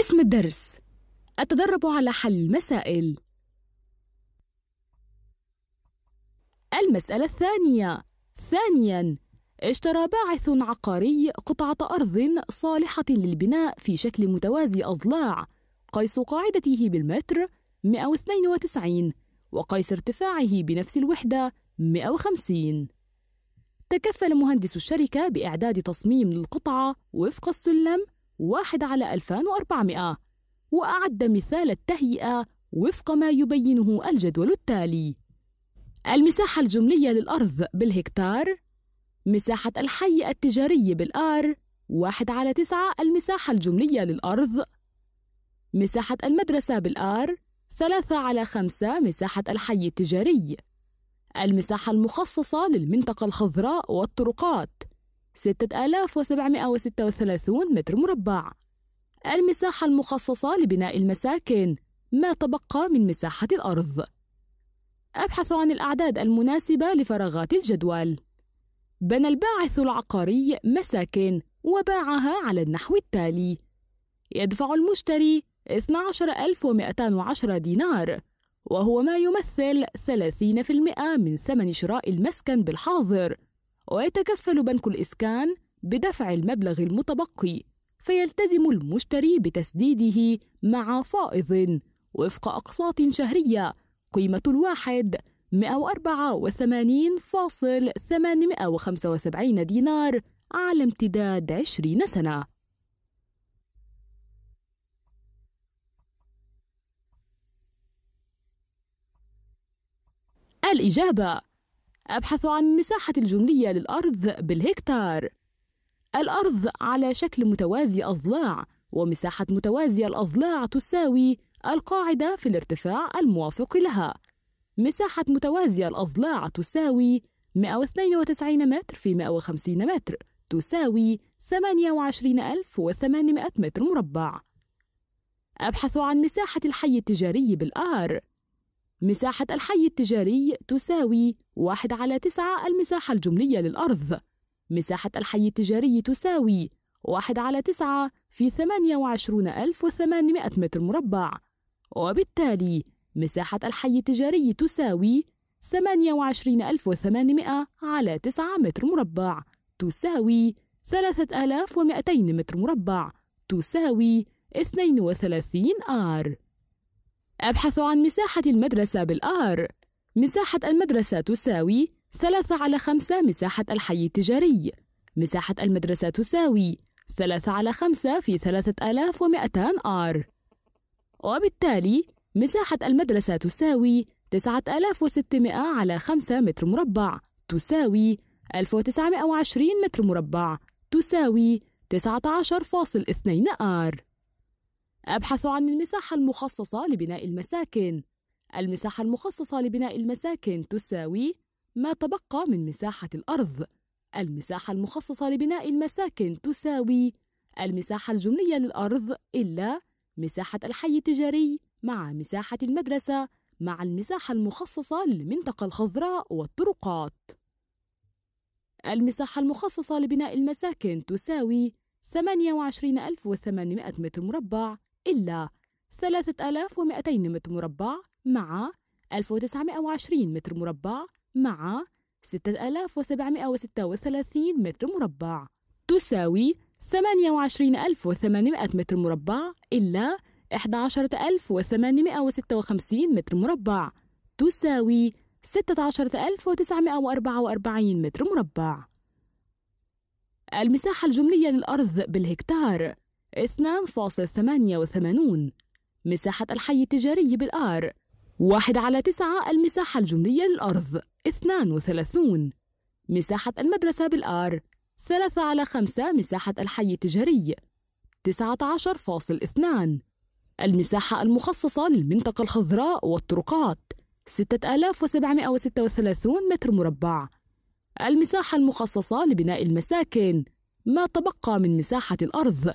اسم الدرس أتدرب على حل المسائل المسألة الثانية ثانياً اشترى باعث عقاري قطعة أرض صالحة للبناء في شكل متوازي أضلاع قيس قاعدته بالمتر 192 وقيس ارتفاعه بنفس الوحدة 150 تكفل مهندس الشركة بإعداد تصميم للقطعة وفق السلم واحد على 1400 وأعد مثال التهيئة وفق ما يبينه الجدول التالي المساحة الجملية للأرض بالهكتار مساحة الحي التجاري بالآر واحد على تسعة المساحة الجملية للأرض مساحة المدرسة بالآر ثلاثة على خمسة مساحة الحي التجاري المساحة المخصصة للمنطقة الخضراء والطرقات 6736 متر مربع المساحة المخصصة لبناء المساكن ما تبقى من مساحة الأرض أبحث عن الأعداد المناسبة لفراغات الجدول بنى الباعث العقاري مساكن وباعها على النحو التالي يدفع المشتري 12210 دينار وهو ما يمثل 30% من ثمن شراء المسكن بالحاضر ويتكفل بنك الإسكان بدفع المبلغ المتبقي فيلتزم المشتري بتسديده مع فائض وفق أقساط شهرية قيمة الواحد 184.875 دينار على امتداد 20 سنة الإجابة أبحث عن المساحة الجملية للأرض بالهكتار الأرض على شكل متوازي أضلاع ومساحة متوازي الأضلاع تساوي القاعدة في الارتفاع الموافق لها مساحة متوازي الأضلاع تساوي 192 متر في 150 متر تساوي 28800 متر مربع أبحث عن مساحة الحي التجاري بالآر مساحة الحي التجاري تساوي واحد على تسعة المساحة الجملية للأرض مساحة الحي التجاري تساوي واحد على تسعة في ثمانية وعشرون ألف وثمانمائة متر مربع وبالتالي مساحة الحي التجاري تساوي ثمانية وعشرين ألف وثمانمائة على تسعة متر مربع تساوي ثلاثة آلاف ومائتين متر مربع تساوي اثنين وثلاثين آر أبحث عن مساحة المدرسة بالآر مساحة المدرسة تساوي 3 على 5 مساحة الحي التجاري مساحة المدرسة تساوي 3 على 5 في 3200 آر وبالتالي مساحة المدرسة تساوي 9600 على 5 متر مربع تساوي 1920 متر مربع تساوي 19.2 آر أبحث عن المساحة المخصصة لبناء المساكن المساحة المخصصة لبناء المساكن تساوي ما تبقى من مساحة الأرض المساحة المخصصة لبناء المساكن تساوي المساحة الجملية للأرض إلا مساحة الحي التجاري مع مساحة المدرسة مع المساحة المخصصة للمنطقة الخضراء والطرقات. المساحة المخصصة لبناء المساكن تساوي 28800 متر مربع إلا 3200 متر مربع مع 1920 متر مربع مع 6736 متر مربع تساوي 28800 متر مربع إلا 11856 متر مربع تساوي 16944 متر مربع المساحة الجملية للأرض بالهكتار 2.88 مساحة الحي التجاري بالآر 1 على 9 المساحة الجملية للأرض 32 مساحة المدرسة بالآر 3 على 5 مساحة الحي التجاري 19.2 المساحة المخصصة للمنطقة الخضراء والطرقات 6736 متر مربع المساحة المخصصة لبناء المساكن ما تبقى من مساحة الأرض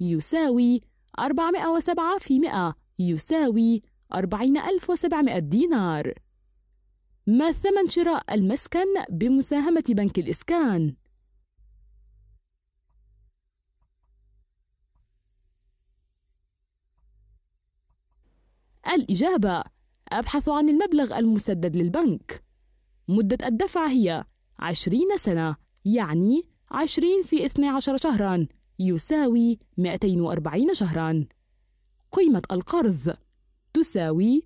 يساوي 407 في 100 يساوي 40700 دينار ما ثمن شراء المسكن بمساهمة بنك الإسكان؟ الإجابة أبحث عن المبلغ المسدد للبنك مدة الدفع هي عشرين سنة يعني عشرين في 12 شهرا يساوي 240 شهرا قيمة القرض تساوي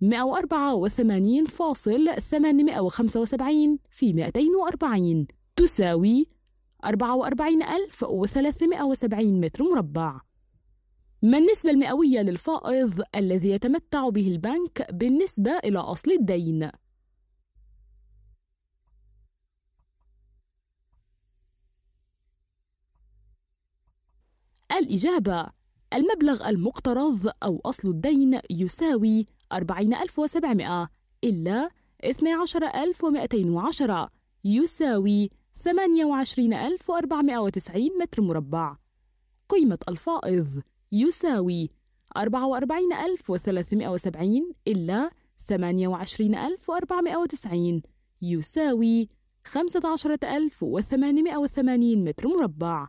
184,875 في 240 تساوي 44370 متر مربع ما النسبة المئوية للفائض الذي يتمتع به البنك بالنسبة إلى أصل الدين؟ الإجابة المبلغ المقترض أو أصل الدين يساوي 40700 إلا 12210 يساوي 28490 متر مربع قيمة الفائض يساوي 44370 إلا 28490 يساوي 15880 متر مربع